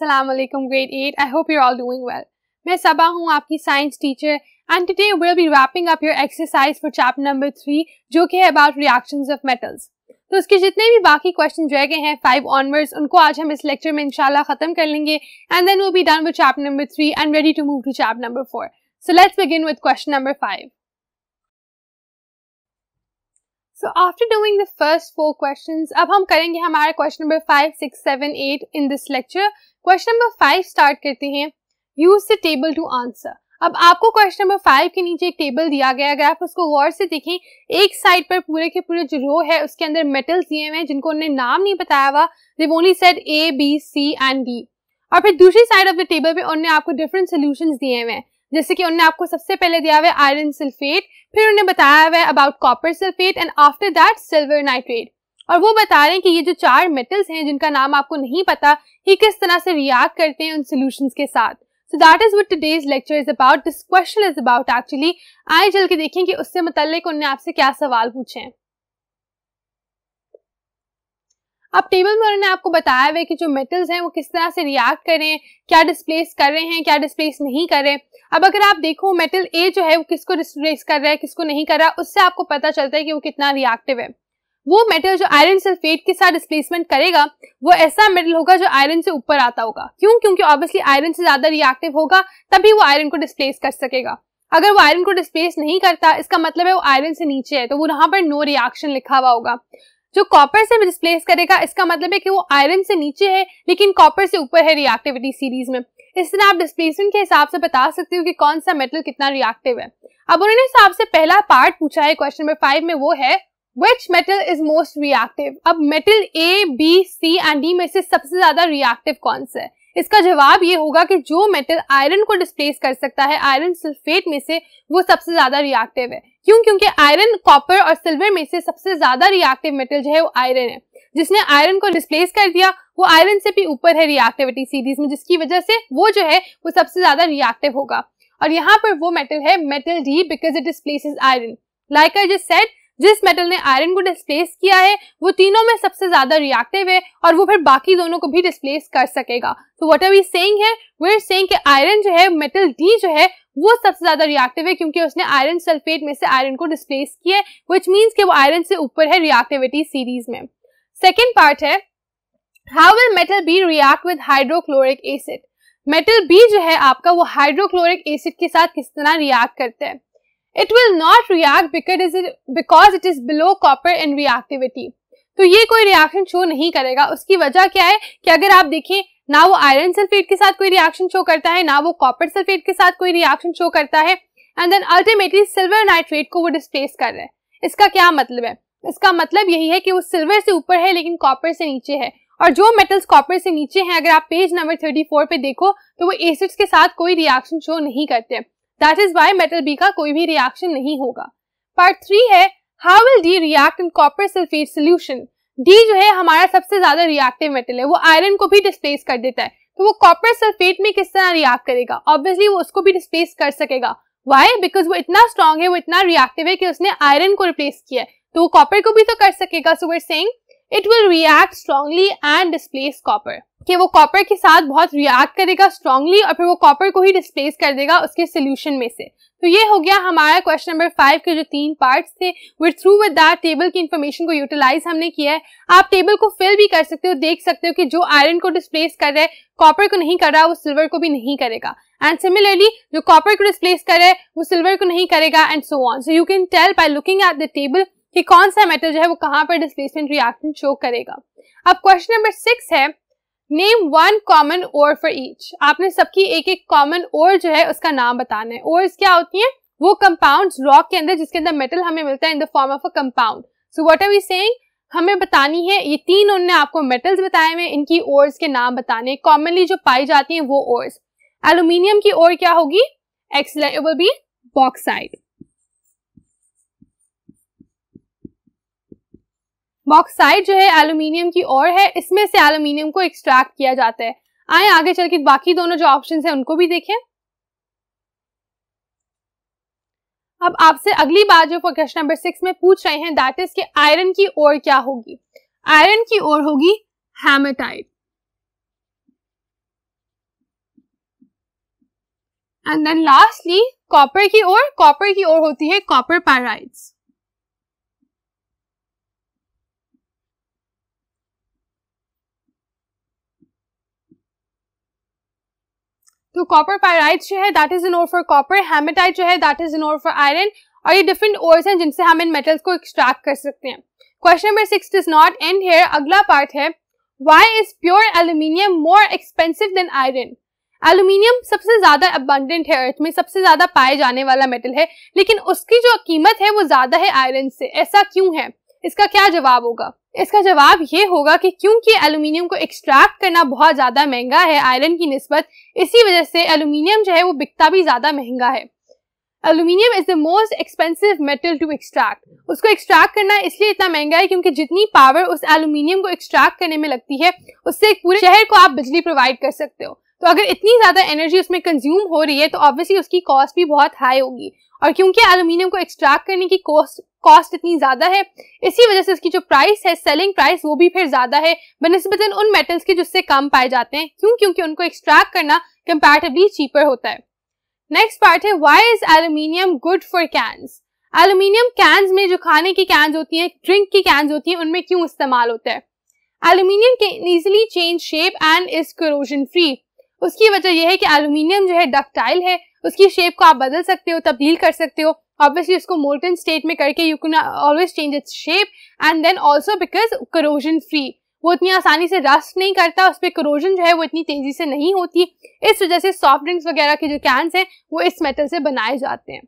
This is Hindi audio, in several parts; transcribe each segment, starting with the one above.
Assalamualaikum grade 8 I hope you're all doing well मैं सबा हूँ आपकी science teacher and today will be wrapping up your exercise for chapter number three जो कि है अबाउट रिएक्शंस ऑफ मेटल्स तो उसके जितने भी बाकी क्वेश्चन रह गए हैं फाइव ऑनवर्ड्स उनको आज हम इस लेक्चर में इंशाल्लाह खत्म कर लेंगे and then will be done with chapter number three and ready to move to chapter number four so let's begin with question number five so after doing the first four question अब हम करेंगे हमारा question number five six seven eight in this lecture question number five start करते हैं use the table to answer अब आपको क्वेश्चन नंबर फाइव के नीचे एक टेबल दिया गया अगर आप उसको गौर से देखें एक साइड पर पूरे के पूरे जो रो है उसके अंदर मेटल्स दिए हुए हैं जिनको उन्होंने नाम नहीं बताया हुआ they've only set A B C and D और फिर दूसरी साइड ऑफ द टेबल पे उन्होंने आपको डिफरेंट सोल्यूशन दिए हुए हैं जैसे कि उन्होंने आपको सबसे पहले दिया हुआ आयरन सल्फेट फिर उन्होंने बताया हुआ about copper sulphate and after that silver nitrate और वो बता रहे हैं कि ये जो चार मेटल्स हैं जिनका नाम आपको नहीं पता ये किस तरह से रिएक्ट करते हैं उन सोल्यूशंस के साथ so that is what today's lecture is about this question is about actually आए चल के देखें कि उससे मुतल उनने आपसे क्या सवाल पूछे हैं अब टेबल में उन्होंने आपको बताया हुआ है कि जो मेटल्स हैं वो किस तरह से रिएक्ट करें क्या डिस्प्लेस कर रहे हैं क्या डिस्प्लेस नहीं कर रहे अब अगर आप देखो मेटल ए जो है वो किसको डिस्प्लेस कर रहा है किसको नहीं कर रहा उससे आपको पता चलता है कि वो कितना रिएक्टिव है वो मेटल जो आयरन सल्फेट के साथ डिस्प्लेसमेंट करेगा वो ऐसा मेटल होगा जो आयरन से ऊपर आता होगा क्यों क्योंकि ऑब्वियसली आयरन से ज्यादा रिएक्टिव होगा तभी वो आयरन को डिस्प्लेस कर सकेगा अगर वो आयरन को डिस्प्लेस नहीं करता इसका मतलब है वो आयरन से नीचे है तो वो वहां पर नो रिएक्शन लिखा हुआ होगा जो कॉपर से डिस्प्लेस करेगा इसका मतलब है कि वो आयरन से नीचे है लेकिन कॉपर से ऊपर है रिएक्टिविटी सीरीज में इस तरह आप डिस्प्लेसमेंट के हिसाब से बता सकते हो कि कौन सा मेटल कितना रिएक्टिव है अब उन्होंने हिसाब से पहला पार्ट पूछा है क्वेश्चन नंबर फाइव में वो है which metal is most reactive अब metal A B C and D में से सबसे ज्यादा रिएक्टिव कौन सा है इसका जवाब ये होगा कि जो मेटल आयरन को डिस्प्लेस कर सकता है आयरन सल्फेट में से वो सबसे ज्यादा रिएक्टिव है क्यों क्योंकि आयरन कॉपर और सिल्वर में से सबसे ज्यादा रिएक्टिव मेटल जो है वो आयरन है जिसने आयरन को रिप्लेस कर दिया वो आयरन से भी ऊपर है रिएक्टिविटी सीरीज में जिसकी वजह से वो जो है वो सबसे ज्यादा रिएक्टिव होगा और यहाँ पर वो मेटल है metal D because it displace iron like I जिस सेट जिस मेटल ने आयरन को डिस्प्लेस किया है वो तीनों में सबसे ज्यादा रिएक्टिव है और वो फिर बाकी दोनों को भी डिस्प्लेस कर सकेगा तो वट आर वी सेंग है वी आर सेइंग कि आयरन जो है मेटल डी जो है वो सबसे ज्यादा रिएक्टिव है क्योंकि उसने आयरन सल्फेट में से आयरन को डिस्प्लेस किया है विच मीन्स कि वो आयरन से ऊपर है रिएक्टिविटी सीरीज में सेकेंड पार्ट है how will metal B react with hydrochloric acid metal B जो है आपका वो हाइड्रोक्लोरिक एसिड के साथ किस तरह रिएक्ट करता है it will not react because it because it is below copper in reactivity तो ये कोई रिएक्शन शो नहीं करेगा उसकी वजह क्या है कि अगर आप देखें ना वो आयरन सल्फेट के साथ कोई रिएक्शन शो करता है ना वो कॉपर सल्फेट के साथ कोई रिएक्शन शो करता है and then ultimately silver nitrate को वो डिस्प्लेस कर रहा है इसका क्या मतलब है इसका मतलब यही है कि वो सिल्वर से ऊपर है लेकिन कॉपर से नीचे है और जो मेटल्स कॉपर से नीचे हैं अगर आप पेज नंबर 34 पे देखो तो वो एसिड्स के साथ कोई रिएक्शन शो नहीं करते that is why metal B का कोई भी रिएक्शन नहीं होगा पार्ट थ्री है how will D react in copper sulphate solution D जो है हमारा सबसे ज्यादा रिएक्टिव मेटल है वो आयरन को भी डिस्प्लेस कर देता है तो वो कॉपर सल्फेट में किस तरह रिएक्ट करेगा ऑब्वियसली वो उसको भी डिस्प्लेस कर सकेगा वाई बिकॉज वो इतना स्ट्रांग है वो इतना रिएक्टिव है कि उसने आयरन को रिप्लेस किया है तो वो कॉपर को भी तो कर सकेगा so we're saying it will react strongly and displace copper कि वो कॉपर के साथ बहुत रिएक्ट करेगा स्ट्रांगली और फिर वो कॉपर को ही डिस्प्लेस कर देगा उसके सोल्यूशन में से तो ये हो गया हमारा क्वेश्चन नंबर फाइव के जो तीन पार्ट्स थे with through with that table की इन्फॉर्मेशन को यूटिलाइज हमने किया है आप टेबल को फिल भी कर सकते हो देख सकते हो कि जो आयरन को डिस्प्लेस कर रहा है कॉपर को नहीं कर रहा वो सिल्वर को भी नहीं करेगा एंड सिमिलरली जो कॉपर को डिस्प्लेस कर रहा है वो सिल्वर को नहीं करेगा and so on so you can tell by looking at the table कि कौन सा मेटल जो है वो कहाँ पर डिस्प्लेसमेंट रिएक्शन शो करेगा अब क्वेश्चन नंबर सिक्स है name one common ore for each आपने सबकी एक एक कॉमन ओर जो है उसका नाम बताना है ओर क्या होती है वो कंपाउंड रॉक के अंदर जिसके अंदर मेटल हमें मिलता है in the form of a compound so what are we say हमें बतानी है ये तीन उनने आपको मेटल्स बताए हुए इनकी ओर्स के नाम बताने कॉमनली जो पाई जाती हैं वो ओर्स एल्यूमिनियम की ओर क्या होगी एक्सलेबल बी बॉक्साइड बॉक्साइड जो है एल्यूमिनियम की और है इसमें से एल्यूमिनियम को एक्सट्रैक्ट किया जाता है आए आगे चल के बाकी दोनों जो ऑप्शन है उनको भी देखें अब आपसे अगली बात जो क्वेश्चन नंबर सिक्स में पूछ रहे हैं दैट इज कि आयरन की ओर क्या होगी आयरन की ओर होगी hematite and then lastly copper की ओर कॉपर की ओर होती है कॉपर पैराइड्स तो कॉपर पायराइट जो है that is in ore for copper hematite जो है that is in ore for iron और ये डिफरेंट ओर्स हैं जिनसे हम इन मेटल्स को एक्सट्रैक्ट कर सकते हैं question number six does not end here अगला पार्ट है why is pure aluminium more expensive than iron aluminium सबसे ज्यादा अबंडेंट है अर्थ में सबसे ज्यादा पाए जाने वाला मेटल है लेकिन उसकी जो कीमत है वो ज्यादा है आयरन से ऐसा क्यों है इसका क्या जवाब होगा इसका जवाब ये होगा कि क्योंकि एल्यूमिनियम को एक्सट्रैक्ट करना बहुत ज़्यादा महंगा है आयरन की नस्बत इसी वजह से एल्यूमिनियम जो है वो बिकता भी ज़्यादा महंगा है aluminium is the most expensive metal to extract उसको एक्सट्रैक्ट करना इसलिए इतना महंगा है क्योंकि जितनी पावर उस एल्यूमिनियम को एक्सट्रैक्ट करने में लगती है उससे एक पूरे शहर को आप बिजली प्रोवाइड कर सकते हो तो अगर इतनी ज़्यादा एनर्जी उसमें कंज्यूम हो रही है तो ऑब्वियसली उसकी कॉस्ट भी बहुत हाई होगी और क्योंकि एल्यूमिनियम को एक्सट्रैक्ट करने की कॉस्ट कॉस्ट इतनी ज़्यादा है इसी वजह से उसकी जो प्राइस है सेलिंग प्राइस वो भी फिर ज़्यादा है बनस्बत उन मेटल्स के जिससे कम पाए जाते हैं क्यों क्योंकि उनको एक्सट्रैक्ट करना कंपेरेटिवली चीपर होता है नेक्स्ट पार्ट है why is aluminium good for cans aluminium cans में जो खाने की कैंस होती हैं ड्रिंक की कैंस होती हैं उनमें क्यों इस्तेमाल होता है aluminium can easily change shape and is corrosion free उसकी वजह यह है कि एल्यूमिनियम जो है डक्टाइल है उसकी शेप को आप बदल सकते हो तब्दील कर सकते हो ऑब्वियसली उसको मोल्टन स्टेट में करके you can always change its shape and then also because corrosion free वो इतनी आसानी से रस्ट नहीं करता उस पर करोजन जो है वो इतनी तेजी से नहीं होती इस वजह से सॉफ्ट ड्रिंक्स वगैरह के जो कैंस हैं वो इस मेटल से बनाए जाते हैं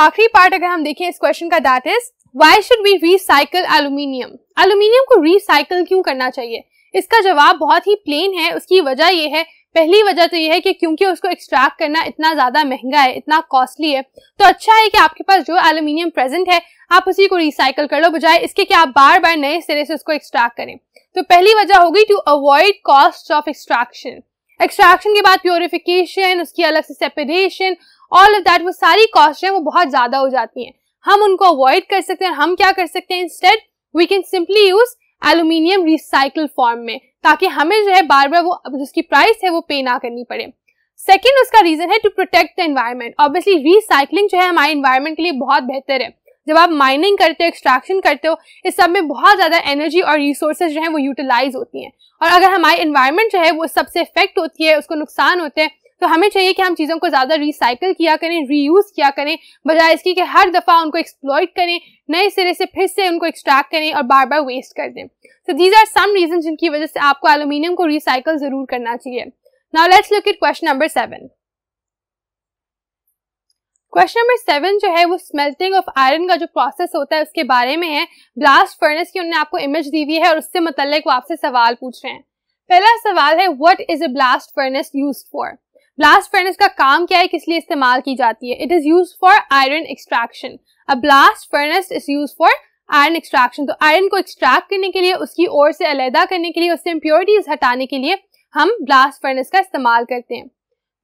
आखिरी पार्ट अगर हम देखें इस क्वेश्चन का that is why should we recycle aluminium aluminium को रिसाइकल क्यों करना चाहिए इसका जवाब बहुत ही प्लेन है उसकी वजह यह है पहली वजह तो यह है कि क्योंकि उसको एक्सट्रैक्ट करना इतना ज़्यादा महंगा है इतना कॉस्टली है तो अच्छा है कि आपके पास जो एल्यूमिनियम प्रेजेंट है आप उसी को रिसाइकल कर लो बजाय इसके कि आप बार बार नए सिरे से उसको एक्सट्रैक्ट करें तो पहली वजह होगी to avoid cost of extraction extraction के बाद प्योरिफिकेशन उसकी अलग से सेपरेशन ऑल ऑफ दैट वो सारी कॉस्ट है वो बहुत ज़्यादा हो जाती है हम उनको अवॉइड कर सकते हैं हम क्या कर सकते हैं instead we can simply use aluminium recycle form में ताकि हमें जो है बार बार वो जिसकी प्राइस है वो पे ना करनी पड़े सेकेंड उसका रीजन है to protect the environment obviously recycling जो है हमारे एनवायरमेंट के लिए बहुत बेहतर है जब आप माइनिंग करते हो एक्सट्रैक्शन करते हो इस सब में बहुत ज़्यादा एनर्जी और रिसोर्सेज जो है वो यूटिलाइज होती हैं और अगर हमारे इन्वायरमेंट जो है वो सबसे इफेक्ट होती है उसको नुकसान होते हैं तो हमें चाहिए कि हम चीज़ों को ज़्यादा रिसाइकिल किया करें रीयूज़ किया करें बजाय इसकी कि हर दफ़ा उनको एक्सप्लॉयट करें नए सिरे से फिर से उनको एक्सट्रैक्ट करें और बार बार वेस्ट कर दें so these are some reason जिनकी वजह से आपको एलुमिनियम को रिसाइकिल ज़रूर करना चाहिए now let's look it question number seven question number seven जो है वो स्मेल्टिंग ऑफ आयरन का जो प्रोसेस होता है उसके बारे में है ब्लास्ट फर्नेस की उन्होंने आपको इमेज दी हुई है और उससे मतलब वो आपसे सवाल पूछ रहे हैं पहला सवाल है what is a blast furnace use for blast furnace का काम क्या है किस लिए इस्तेमाल की जाती है it is use for iron extraction a blast furnace is use for iron extraction तो आयरन को एक्सट्रैक्ट करने के लिए उसकी ओर से अलहदा करने के लिए उससे इम्प्योरिटीज हटाने के लिए हम ब्लास्ट फर्नेस का इस्तेमाल करते हैं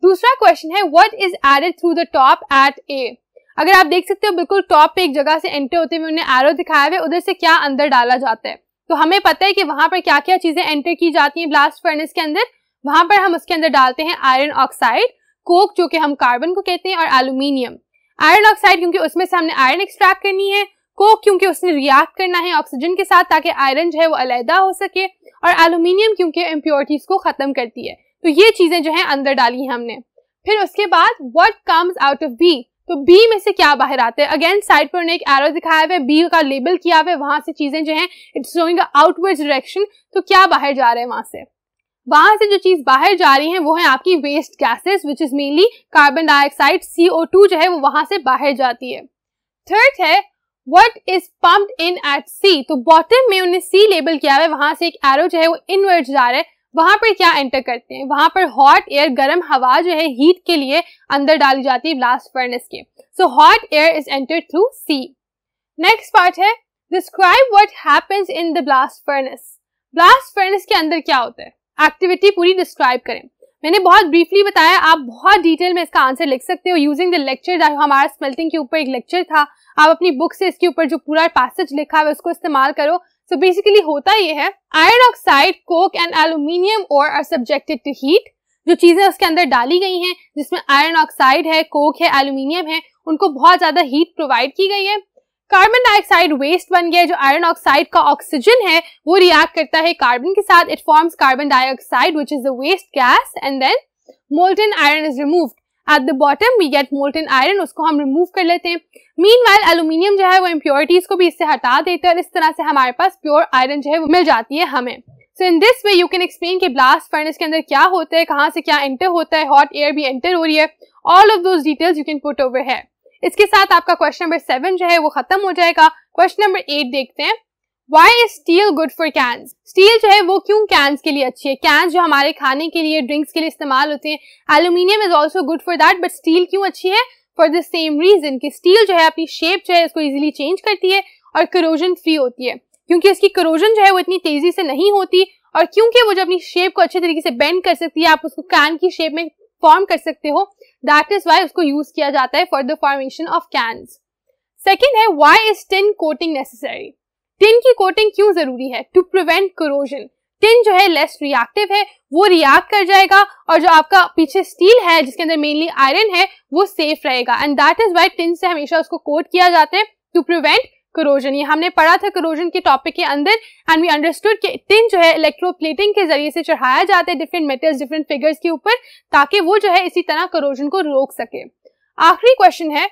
दूसरा क्वेश्चन है what is added through the top at A अगर आप देख सकते हो बिल्कुल टॉप पे एक जगह से एंटर होते हुए उन्हें एरो दिखाया हुआ है उधर से क्या अंदर डाला जाता है तो हमें पता है कि वहां पर क्या क्या चीजें एंटर की जाती हैं ब्लास्ट फर्नेस के अंदर वहां पर हम उसके अंदर डालते हैं आयरन ऑक्साइड कोक जो कि हम कार्बन को कहते हैं और एल्यूमिनियम आयरन ऑक्साइड क्योंकि उसमें से हमने आयरन एक्सट्रैक्ट करनी है कोक क्योंकि उसने रिएक्ट करना है ऑक्सीजन के साथ ताकि आयरन जो है वो अलहदा हो सके और एलुमिनियम क्योंकि इम्प्योरिटीज को ख़त्म करती है तो ये चीज़ें जो है अंदर डाली है हमने फिर उसके बाद what comes out of B तो बी में से क्या बाहर आते हैं अगेन साइड पर उन्हें एक एरो दिखाया हुआ है बी का लेबल किया हुआ है वहां से चीजें जो है इट्स आउटवर्ड डायरेक्शन तो क्या बाहर जा रहे हैं वहां से वहां से जो चीज बाहर जा रही है वो है आपकी waste gases which is mainly carbon dioxide CO जो है वो वहां से बाहर जाती है थर्ड है what is pump in at C तो बॉटम में उन्हें सी लेबल किया हुआ है वहां से एक एरो जो है वो इनवर्ट जा रहा है वहां पर क्या एंटर करते हैं वहां पर हॉट एयर गर्म हवा जो है हीट के लिए अंदर डाली जाती है ब्लास्ट फर्नेस के so hot air is enter through C next part है describe what happens in the blast furnace blast furnace के अंदर क्या होता है एक्टिविटी पूरी डिस्क्राइब करें मैंने बहुत ब्रीफली बताया आप बहुत डिटेल में इसका आंसर लिख सकते हो यूजिंग द लेक्चर हमारा स्मेल्टिंग के ऊपर एक लेक्चर था आप अपनी बुक से इसके ऊपर जो पूरा पैसेज लिखा है उसको इस्तेमाल करो सो so बेसिकली होता यह है iron oxide coke and aluminium और आर सब्जेक्टेड टू हीट जो चीज़ें उसके अंदर डाली गई हैं जिसमें आयरन ऑक्साइड है कोक है एल्यूमिनियम है उनको बहुत ज़्यादा हीट प्रोवाइड की गई है कार्बन डाइऑक्साइड वेस्ट बन गया जो आयरन ऑक्साइड का ऑक्सीजन है वो रिएक्ट करता है कार्बन के साथ it forms carbon dioxide which is the waste gas and then molten iron is remove at the bottom we get molten iron उसको हम रिमूव कर लेते हैं मीन वाइल एलुमिनियम जो है वो इम्प्योरिटीज को भी इससे हटा देते हैं और इस तरह से हमारे पास प्योर आयरन जो है वो मिल जाती है हमें so in this way you can explain कि ब्लास्ट फर्नेस के अंदर क्या होता है कहाँ से क्या एंटर होता है हॉट एयर भी एंटर हो रही है all of those details you can put over है इसके साथ आपका क्वेश्चन नंबर सेवन जो है वो खत्म हो जाएगा क्वेश्चन नंबर एट देखते हैं why is steel good for cans steel जो है वो क्यों कैंस के लिए अच्छी है कैंस जो हमारे खाने के लिए ड्रिंक्स के लिए इस्तेमाल होते हैं aluminium is also good for that but steel क्यों अच्छी है फॉर द सेम रीजन कि स्टील जो है अपनी शेप जो है इसको इजिली चेंज करती है और करोजन फ्री होती है क्योंकि इसकी करोजन जो है वो इतनी तेजी से नहीं होती और क्योंकि वो जो अपनी शेप को अच्छे तरीके से bend कर सकती है आप उसको कैन की शेप में फॉर्म कर सकते हो दैट इज वाई उसको यूज किया जाता है for the formation of cans second है why is tin coating necessary tin की कोटिंग क्यों जरूरी है टू प्रिवेंट क्रोजन टिन जो है लेस रिएक्टिव है वो रिएक्ट कर जाएगा और जो आपका पीछे स्टील है जिसके अंदर मेनली आयरन है वो सेफ रहेगा and that is why tin से हमेशा उसको कोट किया जाता है टू प्रिवेंट करोजन ये हमने पढ़ा था करोजन के टॉपिक के अंदर एंड वी अंडरस्टूड कि टिन जो है इलेक्ट्रोप्लेटिंग के जरिए से चढ़ाया जाता है डिफरेंट मेटल्स डिफरेंट फिगर्स के ऊपर ताकि वो जो है इसी तरह करोजन को रोक सके आखिरी क्वेश्चन है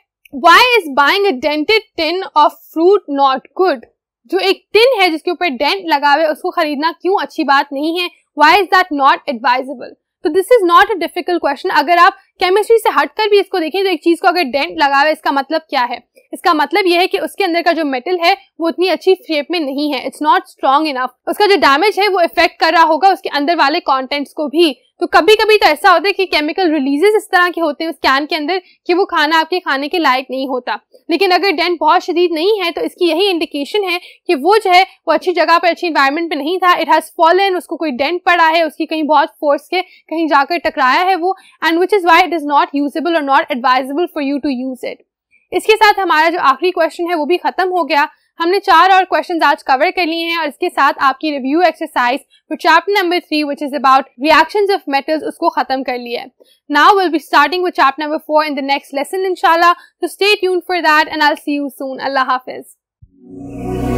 why is buying dented tin of fruit not good जो एक टिन है जिसके ऊपर डेंट लगा हुआ है उसको खरीदना क्यों अच्छी बात नहीं है why is that not advisable तो this is not a difficult question अगर आप केमिस्ट्री से हटकर भी इसको देखें तो एक चीज को अगर डेंट लगा हुआ इसका मतलब क्या है इसका मतलब यह है कि उसके अंदर का जो मेटल है वो उतनी अच्छी शेप में नहीं है इट्स नॉट स्ट्रॉन्ग इनफ उसका जो डैमेज है वो इफेक्ट कर रहा होगा उसके अंदर वाले कॉन्टेंट्स को भी तो कभी कभी तो ऐसा होता है कि केमिकल रिलीजेस इस तरह के होते हैं उस कैन के अंदर कि वो खाना आपके खाने के लायक नहीं होता लेकिन अगर डेंट बहुत शदीद नहीं है तो इसकी यही इंडिकेशन है कि वो जो है वो अच्छी जगह पर अच्छी इन्वायरमेंट पे नहीं था इट हैज़ फॉलन उसको कोई डेंट पड़ा है उसकी कहीं बहुत फोर्स के कहीं जाकर टकराया है वो and which is why it is not usable और not advisable for you to use it इसके साथ हमारा जो आखिरी क्वेश्चन है वो भी ख़त्म हो गया हमने चार और क्वेश्चंस आज कवर कर लिए हैं और इसके साथ आपकी review exercise chapter number three which is about reaction of metals उसको खत्म कर लिया है now will be starting with chapter number four in the next lesson इनशाला तो stay tune for that and I see you soon अल्लाह हाफिज़